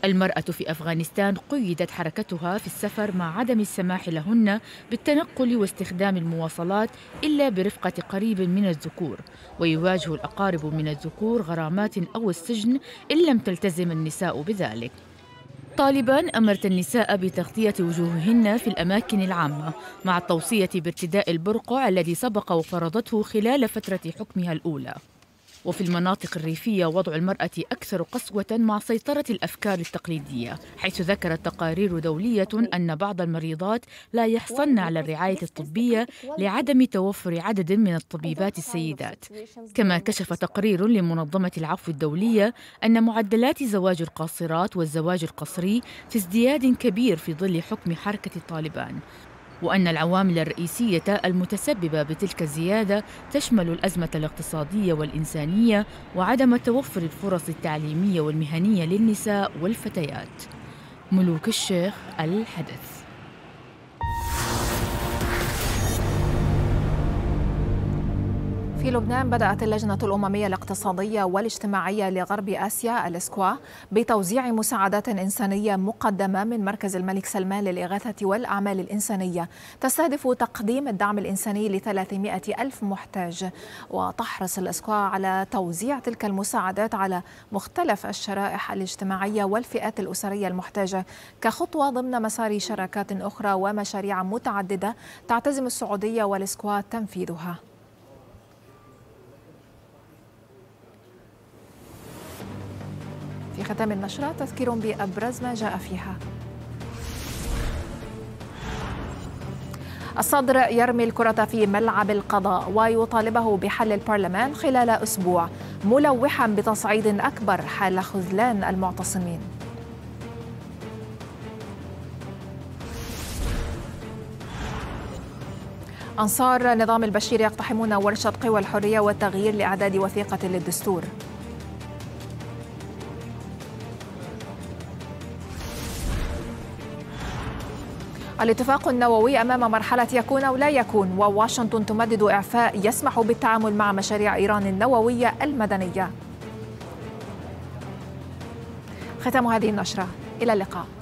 المرأة في أفغانستان قيدت حركتها في السفر مع عدم السماح لهن بالتنقل واستخدام المواصلات إلا برفقة قريب من الذكور ويواجه الأقارب من الذكور غرامات أو السجن إن لم تلتزم النساء بذلك طالبان أمرت النساء بتغطية وجوههن في الأماكن العامة مع التوصية بارتداء البرقع الذي سبق وفرضته خلال فترة حكمها الأولى وفي المناطق الريفية وضع المرأة أكثر قسوة مع سيطرة الأفكار التقليدية حيث ذكرت تقارير دولية أن بعض المريضات لا يحصلن على الرعاية الطبية لعدم توفر عدد من الطبيبات السيدات كما كشف تقرير لمنظمة العفو الدولية أن معدلات زواج القاصرات والزواج القصري في ازدياد كبير في ظل حكم حركة طالبان وأن العوامل الرئيسية المتسببة بتلك الزيادة تشمل الأزمة الاقتصادية والإنسانية وعدم توفر الفرص التعليمية والمهنية للنساء والفتيات ملوك الشيخ الحدث في لبنان بدأت اللجنة الأممية الاقتصادية والاجتماعية لغرب آسيا الإسكوا بتوزيع مساعدات إنسانية مقدمة من مركز الملك سلمان للإغاثة والأعمال الإنسانية تستهدف تقديم الدعم الإنساني ل 300 ألف محتاج وتحرص الإسكوا على توزيع تلك المساعدات على مختلف الشرائح الاجتماعية والفئات الأسرية المحتاجة كخطوة ضمن مسار شراكات أخرى ومشاريع متعددة تعتزم السعودية والإسكوا تنفيذها في ختام النشرة تذكير بأبرز ما جاء فيها الصدر يرمي الكرة في ملعب القضاء ويطالبه بحل البرلمان خلال أسبوع ملوحا بتصعيد أكبر حال خذلان المعتصمين أنصار نظام البشير يقتحمون ورشة قوى الحرية والتغيير لإعداد وثيقة للدستور الاتفاق النووي أمام مرحلة يكون أو لا يكون وواشنطن تمدد إعفاء يسمح بالتعامل مع مشاريع إيران النووية المدنية ختام هذه النشرة إلى اللقاء